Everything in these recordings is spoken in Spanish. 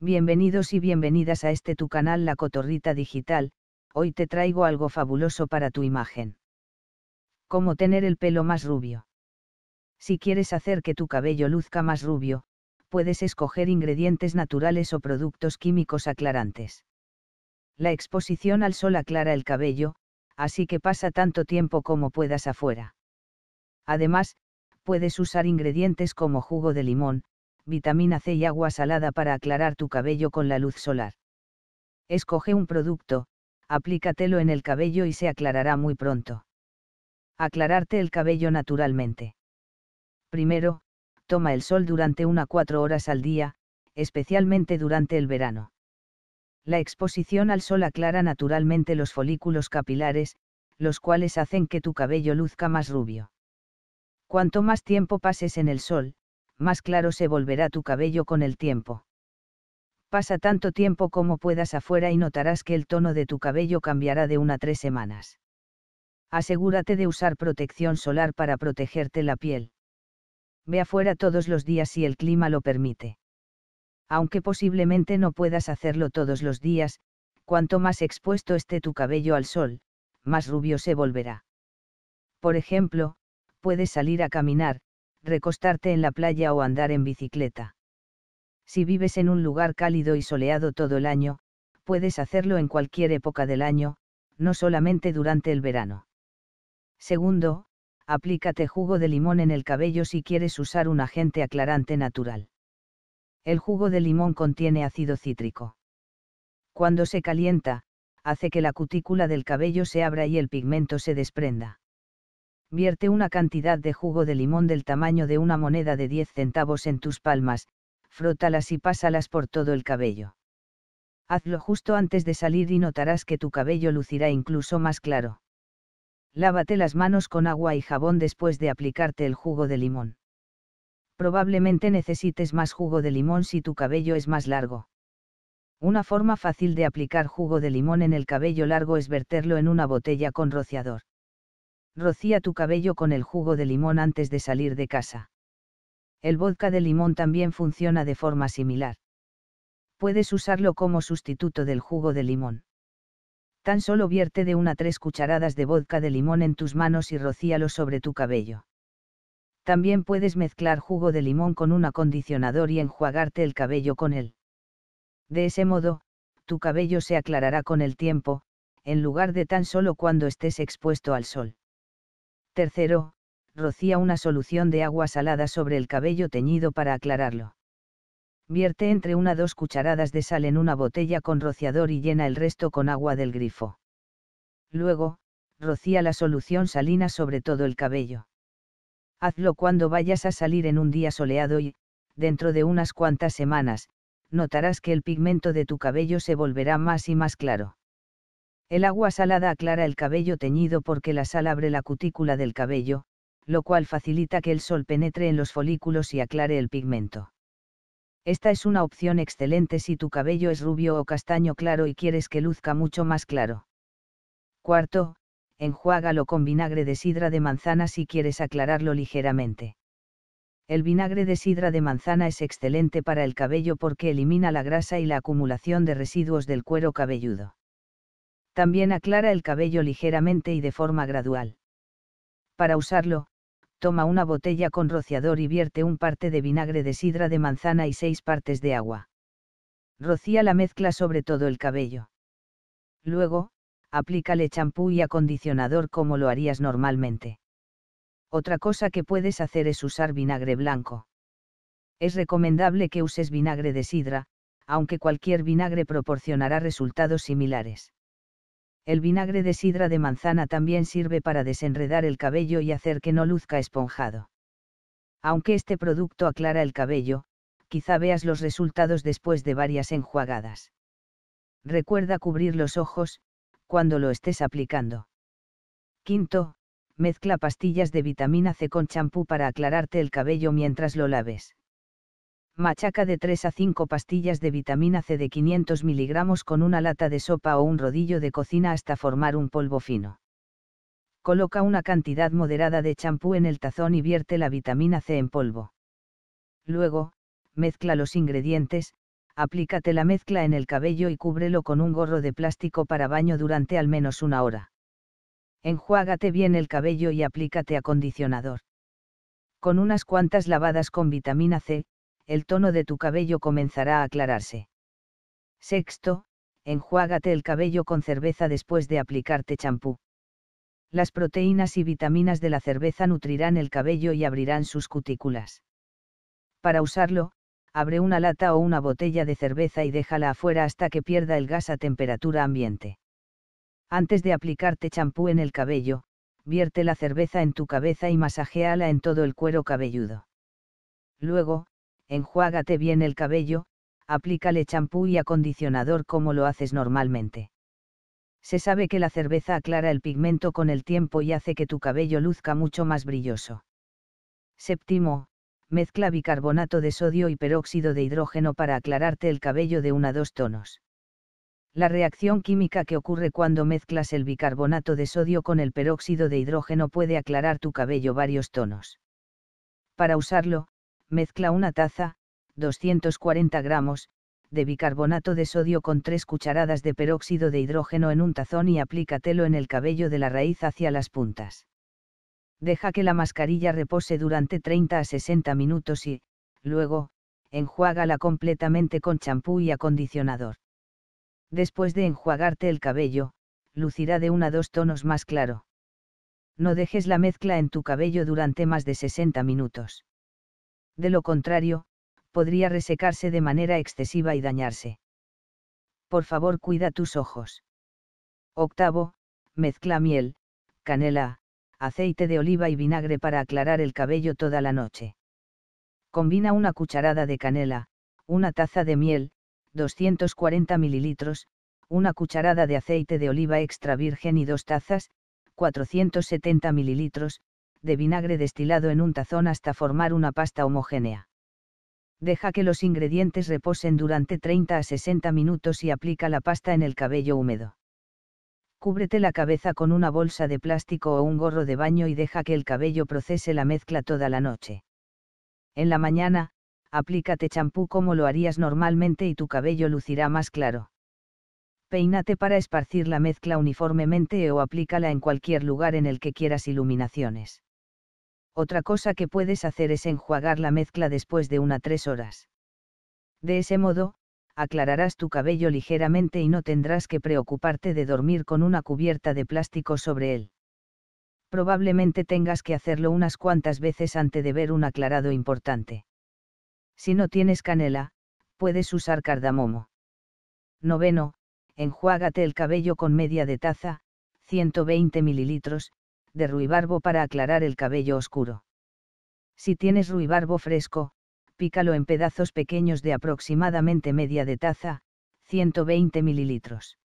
Bienvenidos y bienvenidas a este tu canal La Cotorrita Digital, hoy te traigo algo fabuloso para tu imagen. Cómo tener el pelo más rubio. Si quieres hacer que tu cabello luzca más rubio, puedes escoger ingredientes naturales o productos químicos aclarantes. La exposición al sol aclara el cabello, así que pasa tanto tiempo como puedas afuera. Además, puedes usar ingredientes como jugo de limón, vitamina C y agua salada para aclarar tu cabello con la luz solar. Escoge un producto, aplícatelo en el cabello y se aclarará muy pronto. Aclararte el cabello naturalmente. Primero, toma el sol durante unas cuatro horas al día, especialmente durante el verano. La exposición al sol aclara naturalmente los folículos capilares, los cuales hacen que tu cabello luzca más rubio. Cuanto más tiempo pases en el sol, más claro se volverá tu cabello con el tiempo. Pasa tanto tiempo como puedas afuera y notarás que el tono de tu cabello cambiará de una a tres semanas. Asegúrate de usar protección solar para protegerte la piel. Ve afuera todos los días si el clima lo permite. Aunque posiblemente no puedas hacerlo todos los días, cuanto más expuesto esté tu cabello al sol, más rubio se volverá. Por ejemplo, puedes salir a caminar, recostarte en la playa o andar en bicicleta. Si vives en un lugar cálido y soleado todo el año, puedes hacerlo en cualquier época del año, no solamente durante el verano. Segundo, aplícate jugo de limón en el cabello si quieres usar un agente aclarante natural. El jugo de limón contiene ácido cítrico. Cuando se calienta, hace que la cutícula del cabello se abra y el pigmento se desprenda. Vierte una cantidad de jugo de limón del tamaño de una moneda de 10 centavos en tus palmas, frótalas y pásalas por todo el cabello. Hazlo justo antes de salir y notarás que tu cabello lucirá incluso más claro. Lávate las manos con agua y jabón después de aplicarte el jugo de limón. Probablemente necesites más jugo de limón si tu cabello es más largo. Una forma fácil de aplicar jugo de limón en el cabello largo es verterlo en una botella con rociador rocía tu cabello con el jugo de limón antes de salir de casa. El vodka de limón también funciona de forma similar. Puedes usarlo como sustituto del jugo de limón. Tan solo vierte de una a tres cucharadas de vodka de limón en tus manos y rocíalo sobre tu cabello. También puedes mezclar jugo de limón con un acondicionador y enjuagarte el cabello con él. De ese modo, tu cabello se aclarará con el tiempo, en lugar de tan solo cuando estés expuesto al sol. Tercero, rocía una solución de agua salada sobre el cabello teñido para aclararlo. Vierte entre una dos cucharadas de sal en una botella con rociador y llena el resto con agua del grifo. Luego, rocía la solución salina sobre todo el cabello. Hazlo cuando vayas a salir en un día soleado y, dentro de unas cuantas semanas, notarás que el pigmento de tu cabello se volverá más y más claro. El agua salada aclara el cabello teñido porque la sal abre la cutícula del cabello, lo cual facilita que el sol penetre en los folículos y aclare el pigmento. Esta es una opción excelente si tu cabello es rubio o castaño claro y quieres que luzca mucho más claro. Cuarto, enjuágalo con vinagre de sidra de manzana si quieres aclararlo ligeramente. El vinagre de sidra de manzana es excelente para el cabello porque elimina la grasa y la acumulación de residuos del cuero cabelludo. También aclara el cabello ligeramente y de forma gradual. Para usarlo, toma una botella con rociador y vierte un parte de vinagre de sidra de manzana y seis partes de agua. Rocía la mezcla sobre todo el cabello. Luego, aplícale champú y acondicionador como lo harías normalmente. Otra cosa que puedes hacer es usar vinagre blanco. Es recomendable que uses vinagre de sidra, aunque cualquier vinagre proporcionará resultados similares. El vinagre de sidra de manzana también sirve para desenredar el cabello y hacer que no luzca esponjado. Aunque este producto aclara el cabello, quizá veas los resultados después de varias enjuagadas. Recuerda cubrir los ojos, cuando lo estés aplicando. Quinto, mezcla pastillas de vitamina C con champú para aclararte el cabello mientras lo laves machaca de 3 a 5 pastillas de vitamina C de 500 miligramos con una lata de sopa o un rodillo de cocina hasta formar un polvo fino. Coloca una cantidad moderada de champú en el tazón y vierte la vitamina C en polvo. Luego, mezcla los ingredientes, aplícate la mezcla en el cabello y cúbrelo con un gorro de plástico para baño durante al menos una hora. Enjuágate bien el cabello y aplícate acondicionador. Con unas cuantas lavadas con vitamina C, el tono de tu cabello comenzará a aclararse. Sexto, enjuágate el cabello con cerveza después de aplicarte champú. Las proteínas y vitaminas de la cerveza nutrirán el cabello y abrirán sus cutículas. Para usarlo, abre una lata o una botella de cerveza y déjala afuera hasta que pierda el gas a temperatura ambiente. Antes de aplicarte champú en el cabello, vierte la cerveza en tu cabeza y masajéala en todo el cuero cabelludo. Luego, enjuágate bien el cabello, aplícale champú y acondicionador como lo haces normalmente. Se sabe que la cerveza aclara el pigmento con el tiempo y hace que tu cabello luzca mucho más brilloso. Séptimo, mezcla bicarbonato de sodio y peróxido de hidrógeno para aclararte el cabello de una a dos tonos. La reacción química que ocurre cuando mezclas el bicarbonato de sodio con el peróxido de hidrógeno puede aclarar tu cabello varios tonos. Para usarlo, mezcla una taza, 240 gramos, de bicarbonato de sodio con 3 cucharadas de peróxido de hidrógeno en un tazón y aplícatelo en el cabello de la raíz hacia las puntas. Deja que la mascarilla repose durante 30 a 60 minutos y, luego, enjuágala completamente con champú y acondicionador. Después de enjuagarte el cabello, lucirá de 1 a dos tonos más claro. No dejes la mezcla en tu cabello durante más de 60 minutos. De lo contrario, podría resecarse de manera excesiva y dañarse. Por favor, cuida tus ojos. Octavo, mezcla miel, canela, aceite de oliva y vinagre para aclarar el cabello toda la noche. Combina una cucharada de canela, una taza de miel, 240 ml), una cucharada de aceite de oliva extra virgen y dos tazas, 470 mililitros, de vinagre destilado en un tazón hasta formar una pasta homogénea. Deja que los ingredientes reposen durante 30 a 60 minutos y aplica la pasta en el cabello húmedo. Cúbrete la cabeza con una bolsa de plástico o un gorro de baño y deja que el cabello procese la mezcla toda la noche. En la mañana, aplícate champú como lo harías normalmente y tu cabello lucirá más claro. Peínate para esparcir la mezcla uniformemente o aplícala en cualquier lugar en el que quieras iluminaciones. Otra cosa que puedes hacer es enjuagar la mezcla después de una tres horas. De ese modo, aclararás tu cabello ligeramente y no tendrás que preocuparte de dormir con una cubierta de plástico sobre él. Probablemente tengas que hacerlo unas cuantas veces antes de ver un aclarado importante. Si no tienes canela, puedes usar cardamomo. Noveno, enjuágate el cabello con media de taza, 120 mililitros, de ruibarbo para aclarar el cabello oscuro. Si tienes ruibarbo fresco, pícalo en pedazos pequeños de aproximadamente media de taza, 120 mililitros.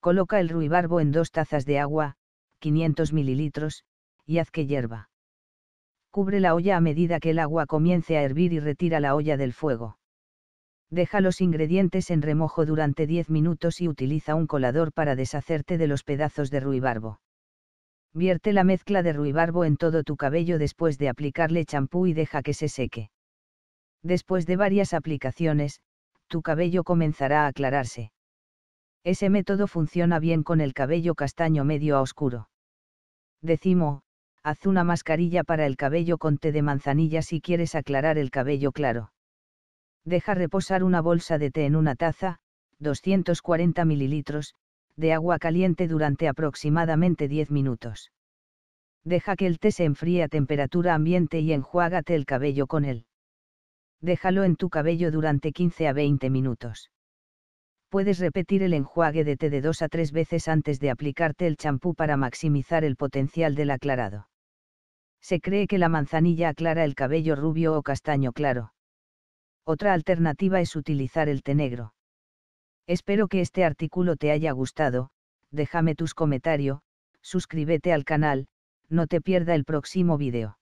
Coloca el ruibarbo en dos tazas de agua, 500 mililitros, y haz que hierva. Cubre la olla a medida que el agua comience a hervir y retira la olla del fuego. Deja los ingredientes en remojo durante 10 minutos y utiliza un colador para deshacerte de los pedazos de ruibarbo. Vierte la mezcla de ruibarbo en todo tu cabello después de aplicarle champú y deja que se seque. Después de varias aplicaciones, tu cabello comenzará a aclararse. Ese método funciona bien con el cabello castaño medio a oscuro. Decimo, haz una mascarilla para el cabello con té de manzanilla si quieres aclarar el cabello claro. Deja reposar una bolsa de té en una taza, 240 mililitros, de agua caliente durante aproximadamente 10 minutos. Deja que el té se enfríe a temperatura ambiente y enjuágate el cabello con él. Déjalo en tu cabello durante 15 a 20 minutos. Puedes repetir el enjuague de té de 2 a 3 veces antes de aplicarte el champú para maximizar el potencial del aclarado. Se cree que la manzanilla aclara el cabello rubio o castaño claro. Otra alternativa es utilizar el té negro Espero que este artículo te haya gustado, déjame tus comentarios, suscríbete al canal, no te pierda el próximo video.